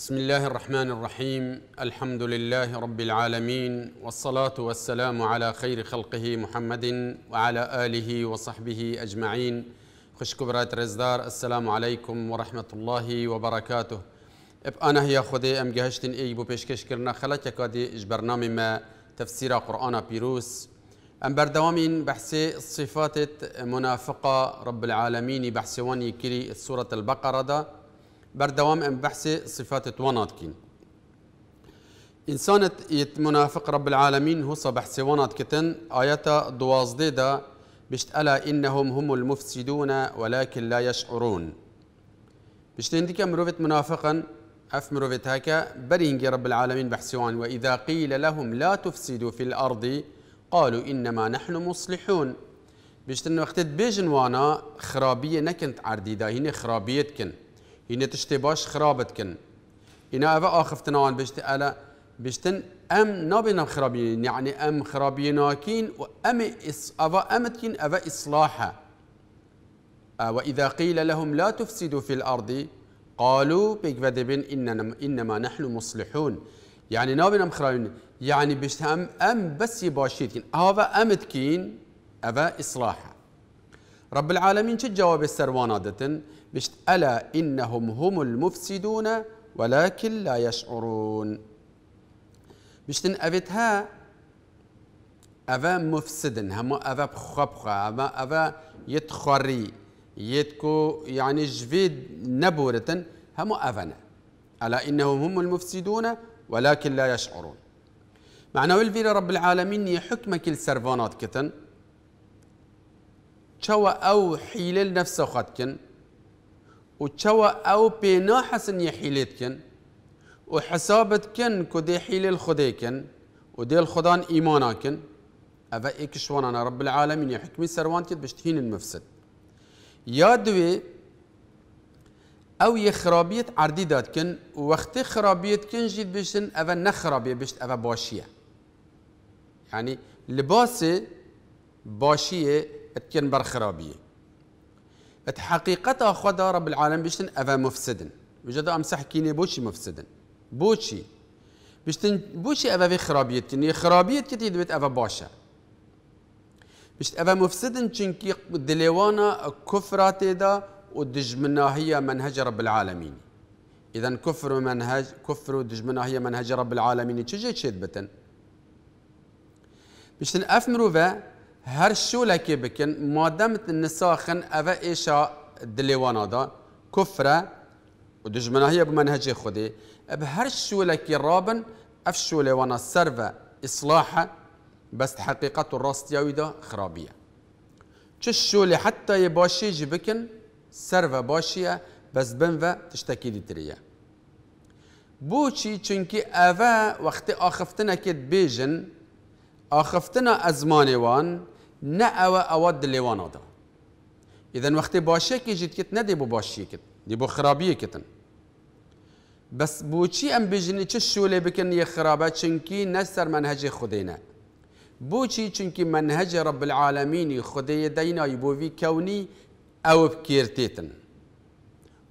بسم الله الرحمن الرحيم الحمد لله رب العالمين والصلاة والسلام على خير خلقه محمد وعلى آله وصحبه أجمعين خش كبرات رزدار السلام عليكم ورحمة الله وبركاته اب أنا هي خدي أم جهشتن إي بو بيشكش كرنا خلتك دي إج برنامج ما تفسير قرآن بيروس أم بردوامين بحث صفات منافقة رب العالمين بحثواني كري سورة البقرة ده بردوام ام بحث صفات تواناتكين انسان منافق رب العالمين هو سوانات كتن آيات دوازده دا بشت ألا إنهم هم المفسدون ولكن لا يشعرون بشت عندك مروفت منافقا أف مروفت هكا برينجي رب العالمين بحسوان وإذا قيل لهم لا تفسدوا في الأرض قالوا إنما نحن مصلحون بشت إن وقت بيجن وانا خرابية نكنت عردي دا هنا خرابية كن هنا تشتي باش كن هنا أفا آخفتنا بشت ألا بشتن أم نابنا خرابين يعني أم خرابيناكين وأم إس أفا أمت أمتكين أفا إصلاحا آه، وإذا قيل لهم لا تفسدوا في الأرض قالوا بيكفدبين إننا إنما إنما نحن مصلحون يعني نابنا خرابين يعني بشتهم أم أم بس يباشيت باشيتكين أفا أمت أمتكين أفا إصلاحا رب العالمين شو جواب السروانة دتن؟ بشت ألا إنهم هم المفسدون ولكن لا يشعرون مشتن أبتها أفا مفسدن هم أفا بخبخة أفا أفا يتخري يتكو يعني جفيد نبورة هم أفنا ألا إنهم هم المفسدون ولكن لا يشعرون معنى والفيرا رب العالمين يحكمك سرفانات كتن شو أو حيل نفسه خدكن وتشوى أو بينا حسن يحيلتكن وحسابتكن كدي حيل الخديكن ودي الخدان إيماناكن أفا شوان أنا رب العالمين يحكمي سروانتي بشتهين المفسد يا دوي او يخرابيت عردي داتكن وقت خرابيت كن جيت بشن افا نخرابي بشت افا باشيه يعني لباسي باشيه اتكن برخرابيه حقيقة خدا رب العالمين بيشتن أفا مفسدن بجد أمسح كيني بوشي مفسدن بوشي بيشتن بوشي أفا في خرابيت كيني خرابيت كتيد بيت أفا باشا بيشت أفا مفسدن چنكي دليوانا كفرات دا ودجمناهية منهج رب العالمين إذا كفر منهج كفر ودجمناهية منهج رب العالمين چجي چيد بتن بيشتن أف هر بكن ما مادم النساخن اوه إيشا دليوانا دا كفرة و هي بمنهج خودی اب هر لكي رابن اف لوانا سرفه اصلاحه بس حقيقة الراستياوي ده خرابية تشولي حتى يباشي جبكن سرفة باشية بس بنفا تشتكي دي تريا بوشي چونكي أفا وقت آخفتنا كد بيجن آخفتنا أزماني وان نه او اواد لیوان آده ایدن وقتی باشه که جید کت نه دی بو باشی کت دی بو خرابی کتن بس بو چی ام بجنی چه شوله بکن یه خرابه چنکی نه سر منهج نه بو چی چنکی منهج رب العالمینی خودی دینا بو وی کونی او بکیرتیتن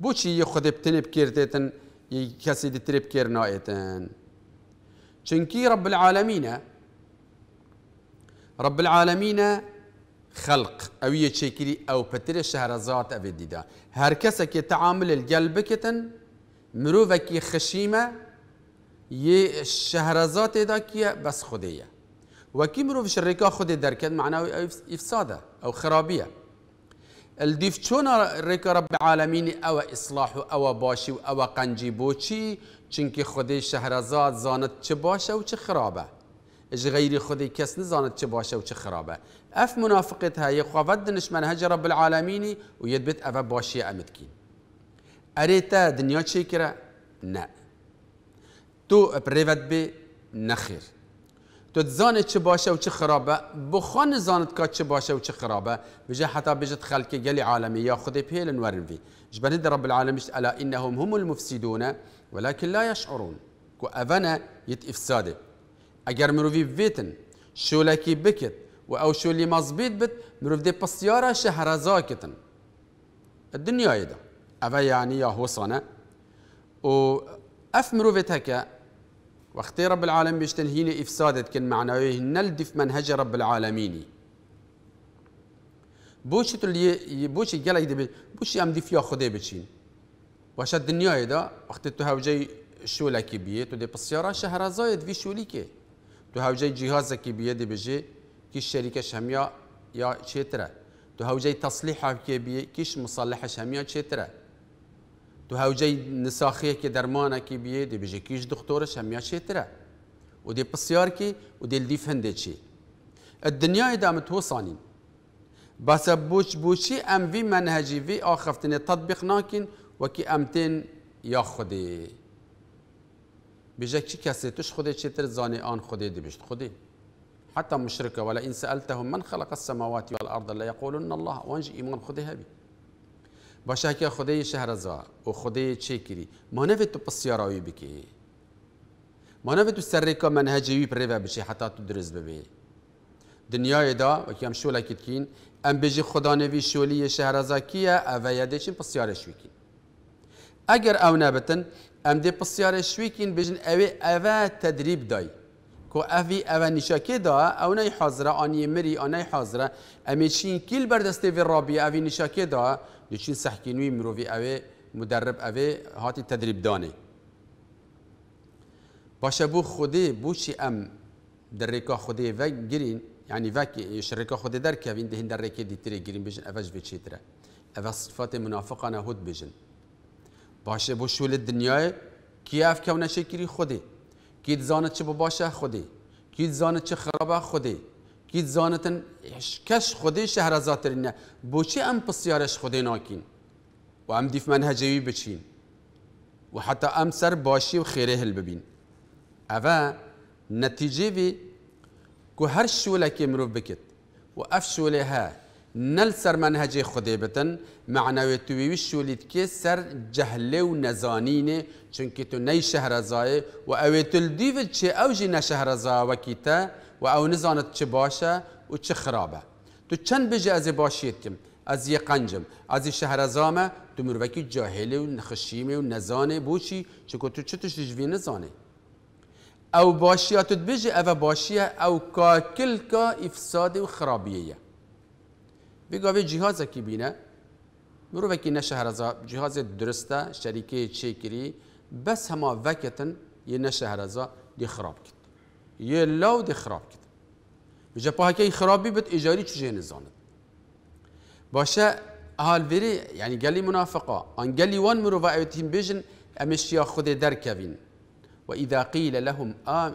بو چی یه خودی بتنی بکیرتیتن یه کسی دی تری بکیر نایتن چنکی رب العالمینه رب العالمين خلق ئەویە چێکری او پەترە شارەزات ئەێ دیدا هەر يتعامل تەعاامل گەل مروفك مرۆڤێکی خشیمە یه شارەزات تێدا کیە بەس خودەیە وەکی مرۆڤ شڕێکا خودێ دەرکرد معناوی ئەو الديف چون ريكا رب العالمين او اصلاح او باشي او قنجي بوچي چونكي خودي شهرزاد زانت چه باشه و چه خرابه اج غيري خذي كس نزانت چه باشه و چه خرابه اف منافقت هاي خوافت دنش منهج رب العالمين و يدبت اف باشي امتكين اريتا دنيا چه كره نه تو پریوت بي نخير تو زانت چه باشه و چه خرابه بخان زانت که چه باشه و چه خرابه بجه حتی بجت خلق گلی عالمی یا خود پیلن ورن وی جبنه رب العالمش الا انهم هم المفسدون ولكن لا يشعرون كو افنا يت افساده اگر مروی بیتن شولکی بکت و ئەو شۆلی مەزبیت بت پسیارا شهرزا کتن دنیای دا او یعنی یا هۆسانە و اف مرۆڤێت هەکە وقتی رب العالم بیشتن هین إفسادت کن معنوی نل دف منهج رب العالمینی العالمين بوش تلي بوش جلا يدب بوشی أم دفیا خودی بچین بتشين دنیای دا وقتی تو هاو جای شولکی بيه تو دی پسیارا شهر زايد شولی که تو جاي جهازه كي بيدي دی بجه کیش شریکش يا یا تو هاو جاي تصلیح كي بي كيش مصالحش همیا چیتره تو جاي نساخيه كي درمانه كي بيدي دی كيش دكتور دکتورش همیا ودي بسيار كي ودي کی و الدنيا اذا متوصاني بس بوش بوشي ام في منهجي في اخفتني تطبيق ناكن وكي امتين ياخذي بيجا شي كسي توش خدي تشتر زاني آن خدي دي بيشت خدي حتى مشركة ولا إن سألتهم من خلق السماوات والأرض لا يقولون الله وانجي إيمان خدي هبي باش هكا خدي شهر زا وخدي تشيكري ما نفتو بسياراوي بكي ما نفتو سرقة منهجي بريفا بشي حتى تدرس ببي دنيا دا و شو شولا ام بيجي خدا نوی شولي شهرزا کیه او يدشين بالسيارة ویکین اگر او نبتن ام دێ شوی کن بجن اوه اوه تدریب دای کو اوه نشاکی دا او نی حاضره، آنی مری آنی حاضره امی چین کیل رابی اوی دا دا چین سحکینوی مرووی اوی مدرب ئەوێ هاتی بو خودی بو چی در در ریکا خودی وک گرین یعنی خودی در که این دهین ریکی دیتری گرین بجن چی بچێترە ئەوە صفات منافقانه هود بجن باشه با شول دنیای کی اف که نشه کری خودی کیت زانه چه باشه خودی کیت زانه چه خرابه خودی کی زانتن کش خودی شهر بو چه ام پسیارش خودی ناکین و ام دیف منهجوی بچین و حتی ام سر باشی و خیره هل ببین اوا نتیجه وی که هر شوله که مروف بکت و اف شوله ها نل سر منهج خودی بتن معنوی تویوی شولید که سر جهله و نزانینه که تو نی زای و اوی تل دیو چه او جی و وکیتا و او نزانت چه باشه و چه خرابه تو چند بجه از باشیتیم، از یه قنجم از شهرزامه تو مروکی جاهله و نخشیمه و نزانه چون که تو چه تشجوی نزانه او باشیاتت بجه او باشیه او کاکل کا افساد و خرابیه بگوی جیهاز کی بینه مرو وکی شهرزا جیهاز درسته شریکه چیکری بس هما وکتن یه شهرزا دی خراب کت یه لاو دی خراب کد بجا پاکی خرابی بد اجاری چجه نزاند باشه هالوری یعنی گلی منافقا آن گلی وان مرو و اوتیم بیجن امشیا خود درکوین و اذا قیل لهم آم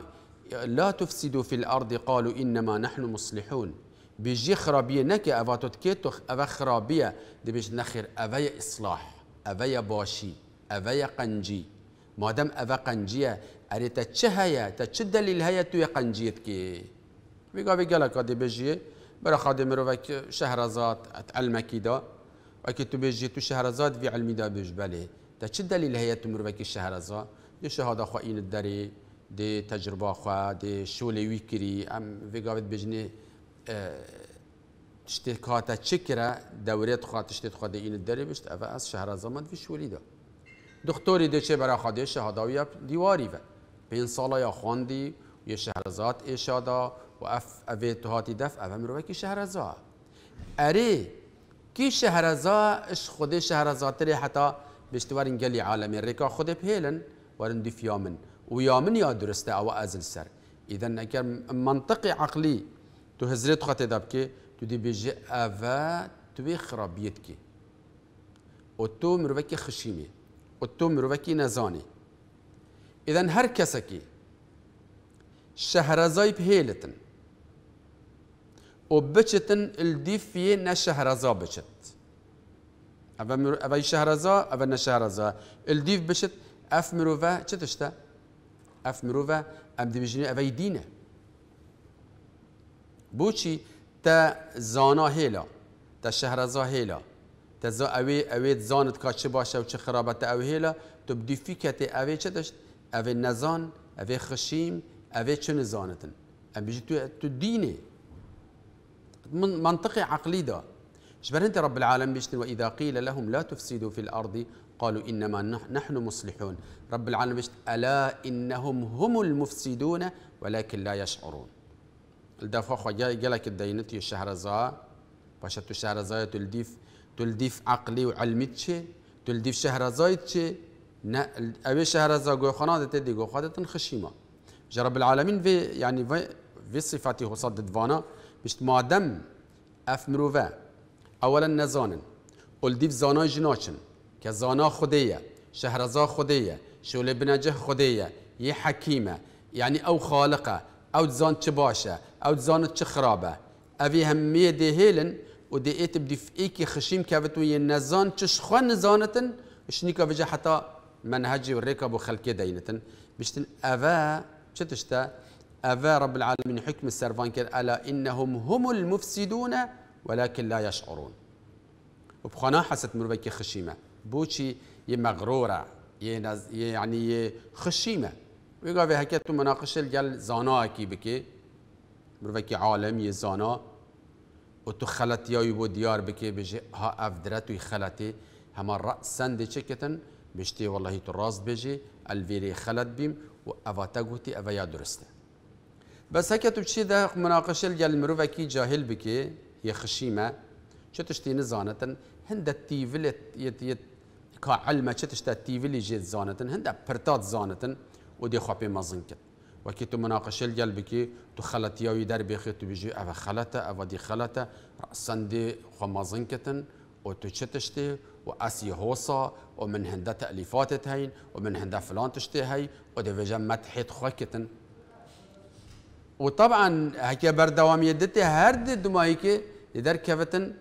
لا تفسدوا في الأرض قالوا إنما نحن مصلحون بيجي خرابية نكي أفاتو تكيتو أفا خرابية دي بيج نخير أفايا إصلاح أفايا باشي أفايا قنجي ما أفا قنجية أري تتشهيا تتشد دليل هيا توي قنجيت كي بيقا بيقا لك دي بيجي برا خادم روك شهرزاد علمك دا وكي تو بيجي تو شهرزاد في علمي دا بيجبالي تتشد تتش دليل هيا تمروك الشهرزاد دي شهادة خوين الدري دي تجربة خوا دي شولي ويكري أم بيقا بيجني بجني شتێک کاتە چکرە دەورێت خوا شتێت خوا دەین دەرێبشت ئەە ئەس شەهرە زەمەند ویشوریدا. دختۆری دەچێ بەرا خادێ شەهداویە دیواریە. پێ ساڵە یا خواندی یە شەهرزات ئێشادا و ئەف ئەێ تهاتی دەف ئەە مرۆڤێکی شەهرەزا. ئەرێ کی شەهرەزا ش خودێ شەهرەزاتری حتا بشتوارن گەلی عالەمی ڕێکا خودێ پێلن وەرن دیفیا من و یا من یا درسته أو أزل سر إذا نەکەم منطقی عقلی تو هزري تو قتي دابكي تو دي بيجي افا توي خرابيتكي او تو مروفكي خشيمي او تو مروفكي نزاني اذا هر كسكي شهرزاي بهيلتن وبشتن الديفي نشهرزا بشت أبا مرو... أبا شهرزا أبا نشهرزا الديف بشت أف مروفا شتشتا أف مروفا أم دي بجني أبا يدينه بوچی تا زانا هیلا تا شهرزا هیلا تا زا اوی اوی زانت کا چه باشه و چه خرابت او هیلا تو بدی فکرت اوی چه داشت اوی نزان اوی خشیم اوی چه زانتن ام بيجي تو ديني من منطقي عقلي شبر انت رب العالم بيشتن وإذا قيل لهم لا تفسدوا في الأرض قالوا إنما نحن مصلحون رب العالم بيشتن ألا إنهم هم المفسدون ولكن لا يشعرون الدفعة خواجة قالك الدينتي الشهرزا باش تو شهرزا تلديف تلديف عقلي وعلمتش تلديف شهرزايتش نا أبي شهرزا جو خنادة تدي جو خادة خشيمة جرب العالمين في يعني في في صفاتي هو صدد فانا مش دم اف مروفا اولا نزانن الديف زانا جناشن كزانا خديه شهرزا خديه شول بنجه خديه يا حكيمه يعني او خالقه او زان باشه او تزانت شخرابه اوی همیه دی هیلن و دی ایت بدی فئی که خشیم که وتو یه نزان چش خو نزانتن شنی که وجه حتی منهجی و ریکا بو خلکی دینتن بشتن اوه چتشتا اوه رب العالمین حکم سروان کرد الا انهم هم المفسدون ولكن لا يشعرون وبخنا حست مروكي خشيمة بوشي مغرورة يعني خشيمة ويقول في هكذا مناقشة قال زاناكي بكي مروکی عالمی زانا و تو هایی بود دیار بکی بجه ها افدرت و خلطی همه رأسن چکتن بشتی والله تو راست بجه الویری خلط بیم و اواتا گوتی اویا درسته بس هكا چی ده مناقشه اللي المروفة كي جاهل بکی یه خشیمه چه تشتی نزانتن هند تیویل يت يت, چه كعلمة تیویلی جید زانتن يجي زانة زانتن و دی ودي مزن مازنكت وكي تمناقش مناقشه الجل بكي تخلت خلط يوي بيخي تبيجي بيجي أفا خلطة أفا دي خلطة رأسان دي خمازن كتن وتشتشتي واسي هوصا ومن هندا تأليفات هين ومن هندا فلان تشتي هاي ودي فيجا تحيط خوكتن وطبعا هكي بردوام يدتي هرد دمايكي يدر كفتن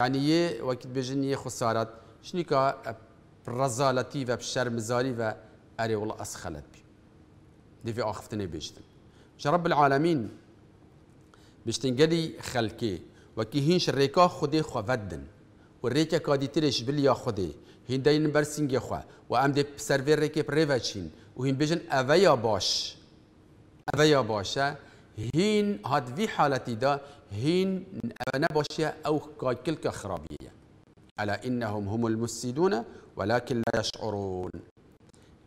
يعني يه وقت بيجن يه خسارات شنيكا رزالتي وبشرمزالي و أري والله أسخلت بي دفی آخفتنه بیشتن چه رب العالمين بيشتن گلی خلكي و که هینش ریکا خودی خودن و ریکا کادی ترش بلیا خودی هین دین برسینگی خوا و ام دی سرور ریکی پریوه چین و باش اویا باشا هين هاد في حالتي دا هين انا باشا او كلك خرابيه على انهم هم المفسدون ولكن لا يشعرون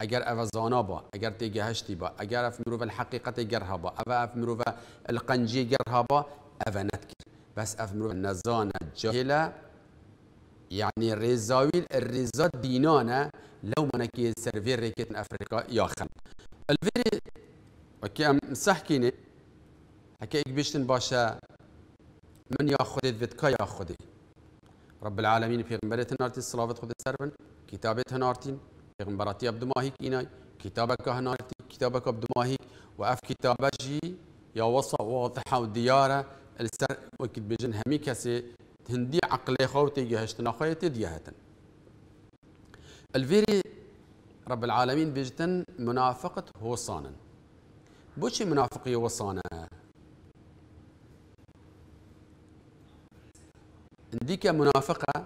اگر اف زانا با اگر تیگه هشتی با اگر اف مروف الحقیقت گرها با او اف مروف القنجی گرها با او نتکر بس اف مروف نزان جاهله یعنی الرزاويل رزا دینان لو منكي سيرفير ريكت افريقيا ياخن الویری وکی ام کینی حکی ایک بیشتن باشا من یا ياخذ یا ياخذ رب العالمین پیغمبریت نارتی نارتي خود سربن کتابت كتابتها پیغمبراتی عبد ماهیک که كتابك هنارتي که عبد و اف كتابك جی یا وصا واضحة دیاره السر وكت بجن همی کسی هندی عقل خوتي گهشت خويتي دیهتن. الفيري رب العالمین بجتن منافقة هوصانا بوشي منافقية وصانا انديك منافقة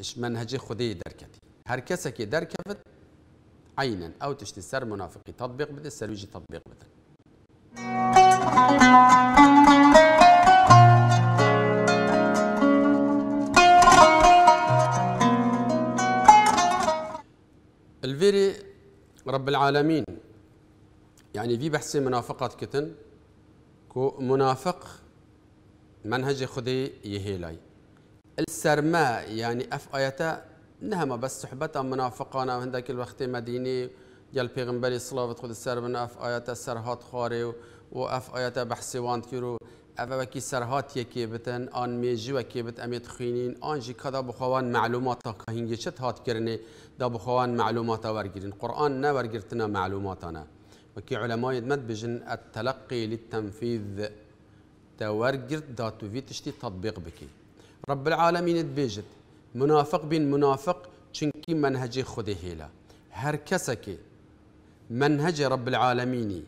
اش منهج خودی درکتی. هەرکەسێکی دەرکەوت عینەن ئەو تشتی سەر منافقی تطبیق بده سەرویژی تطبیق بده. الفيري رب العالمين يعني في بحث منافقات كتن كو منافق منهج خدي يهيلاي السرما يعني اف ايتا نهما بس صحبتا منافقانا هندك الوقت مديني جل پیغمبری صلوات خود سر بن اف آیات سرهات خاره و اف آیات بحثی واند کرو اف وکی سرهات یکی بتن آن میجی وکی بت امیت خینین آن جی کدا بخوان معلومات که هنگی چت هات کرنه دا بخوان معلومات ورگیرین قرآن نه ورگیرتنا معلوماتنا وكي علماء مد بجن التلقي للتنفيذ دا داتو دا تشتي تطبيق بكي رب العالمين تبيجت منافق بین منافق چونکی منهج خده هیلا هر کسی منهج رب العالمینی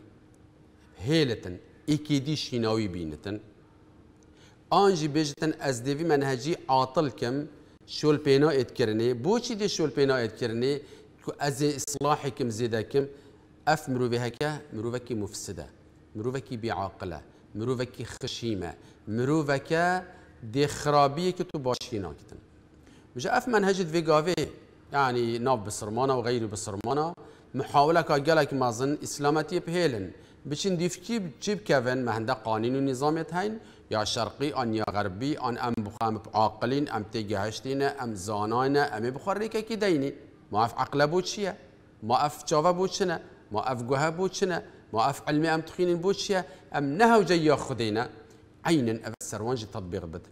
هیلتن اکیدی شیناوی بینتن آنجی بیجتن از دیوی منهجی عاطل كم شول بينا اتكرني بوچي دي شول بينا اتكرني كو از اصلاحی كم زيدا كم اف مروفه هکه مروفه مفسده مروفه بیعاقله مروفه خشيمة مروفه دی خرابیه که تو باشینا کتن اف منهج فيغافي يعني ناب بسرمانه وغير بسرمانه محاولة كا كجلك مازن إسلامتي بهيلن بشين ديفكي بجيب كفن مهنده قانون ونظام هين يا شرقي آن يا غربي آن ام بخام عاقلین ام تگهشتین ام زانان ام بخريك كي ديني ما اف عقل بود چیه ما اف جاوا بود چنه ما اف گوه بود چنه ما اف علم ام تخين بود چیه ام نهو جی ياخذينا عينا اف سروانج تطبيق بده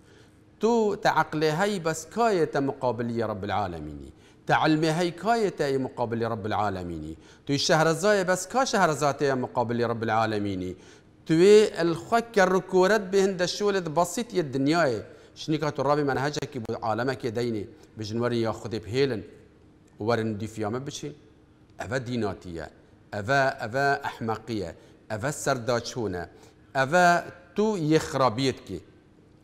تو تعقلي هاي بس كاية مقابل يا رب العالمين تعلمي هاي كاية مقابل يا رب العالمين تو شهرزاي بس كا زاتي مقابل يا رب العالمين تو الخك الركورات بهند الشولد بسيط يا الدنيا شنيكا ترابي منهجك عالمك يا ديني بجنوري ياخذ بهيلن ورن دي فيامه بشي أفا ديناتية أفا أفا أحمقية أفا سرداتشونة أفا تو يخرابيتك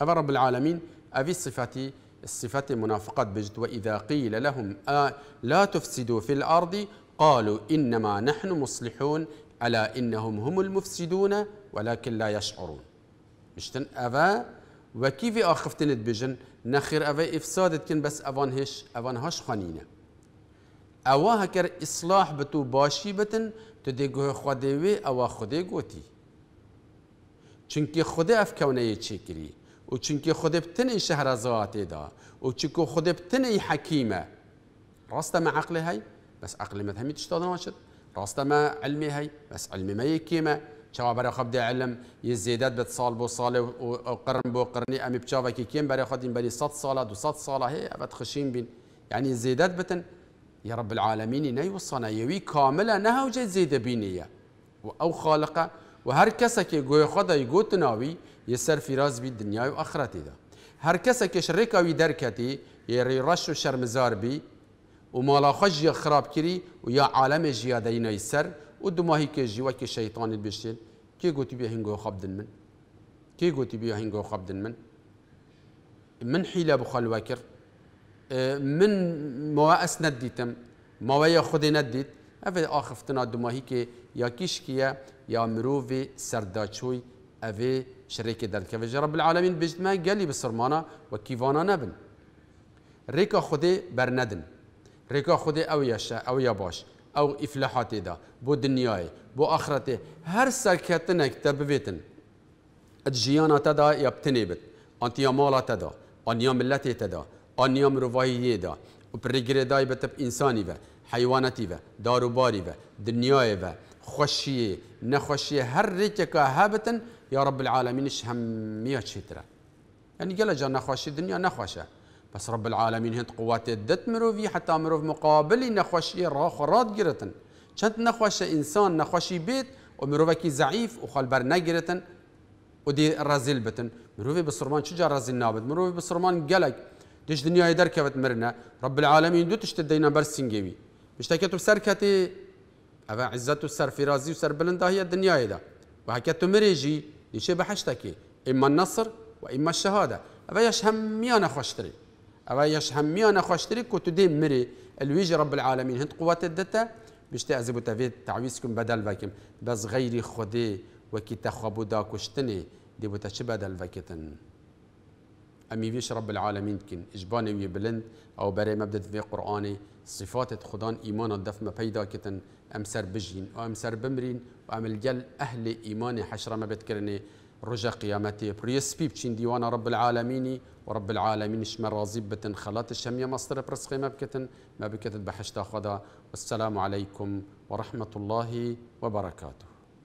أفا رب العالمين أبي الصفات الصفات المنافقات بجد وإذا قيل لهم آه لا تفسدوا في الأرض قالوا إنما نحن مصلحون ألا إنهم هم المفسدون ولكن لا يشعرون مشتن أفا وكيف أخفتن بجن نخير أفا إفسادت كن بس أفان هش أفان هش خانينة أوا هكر إصلاح بتو باشي بتن تدقه خدوي أوا خدي قوتي چونك خدا أفكونه يتشكريه و چونکه خود بتنی شهرزاتی دا و چونکه خود بتنی حکیمه راسته ما عقل هی بس عقل مذهبی همی تشتاد ناشد راسته ما علمی هی بس علمی ما یکیمه چه برای خود علم یه زیادت به سال بو سال و قرن بو قرنی امی بچه و کیم برای خود این بری 100 دو صد ساله هی ابد خشیم بین يعني زيدات بتن يا رب العالمين ني والصنايوي كاملة نها وجد زيد بينية أو خالقة وهركسك يقول خدا يقول تناوي يسر في راس الدنيا دنیای و دا هر كسا كش ركاوي دركتي يري رش و شرمزار بي و مالا خوش یا خراب و يا عالم جيادين يسر و دو ماهی که جیوه که شیطانی بشین کی هنگو خبدن من كي گوتی بي هنگو خبدن من من حيلة بخلوه وكر من مواس ندیتم مواي خودی ندید اوه آخفتنا دو كي يا یا کیشکیه یا مرووی سرداچوی شريك دلك و رب العالمین بجد ما گلی بسرمانا و کیوانا نبن ریکا خودی برندن ریکا خودی او یشه او یا باش او افلاحاتی دا بو دنیای بو آخرته هر سرکتنک تبویتن اجیانا تدا یبتنی بت انتیا مالا تدا انیا ملتی تدا انیا مروایی دا و پرگری دای بتب انسانی و حیوانتی و داروباری و دنیای و خوشیه نخوشیه هر ریکا هبتن يا رب العالمين العالمینش هەمیە چیترە يعني قال جانا خوش الدنيا نخوشة بس رب العالمين هند قوات الدت مروفي حتى مروف مقابل نەخواشی راخ راد جرتن نەخواشە ئینسان انسان بێت بيت مرۆڤێکی زعیف و خەلبەر نەگرتن و دی رەزیل بتن مرۆڤی بسرمان چجا رەزیل نابێت مرۆڤی بسرمان ديش دنيا يدر دەرکەوت مرنا رب العالمين دو تشت دەینە بەر سنگێوی بشتەکەت و سەرکەتی ئەوە عزت و سەرفیرازی و سەربلندا هەیە دنیایدا و هەکە تو مرێژی دیشه بحشتكي اما النصر وإما الشهادة أبا اویش همیان خوشتري أبا همیان خوشتری خوشتري تو دیم مري الویج رب العالمين هند قوات الدتا بشته از تفيد تعويسكم بدل وکم بس غيري خودی وكي تخبو دا کشتنی دي بوتا چه بدل وکتن أمي ویش رب العالمين كن إجباني ويبلند او بري مبدد في قرآني صفات خدان ایمان دفم بيدا كتن ام سربجين ام سربمرين ام الجل اهل ايمان حشره ما بتكرني رجا قيامتي بريسبي بشين ديوان رب العالمين ورب العالمين شمر راضي بتن خلات الشمية مصدر برسقي ما بكتن ما بكتن بحشتا خدا والسلام عليكم ورحمة الله وبركاته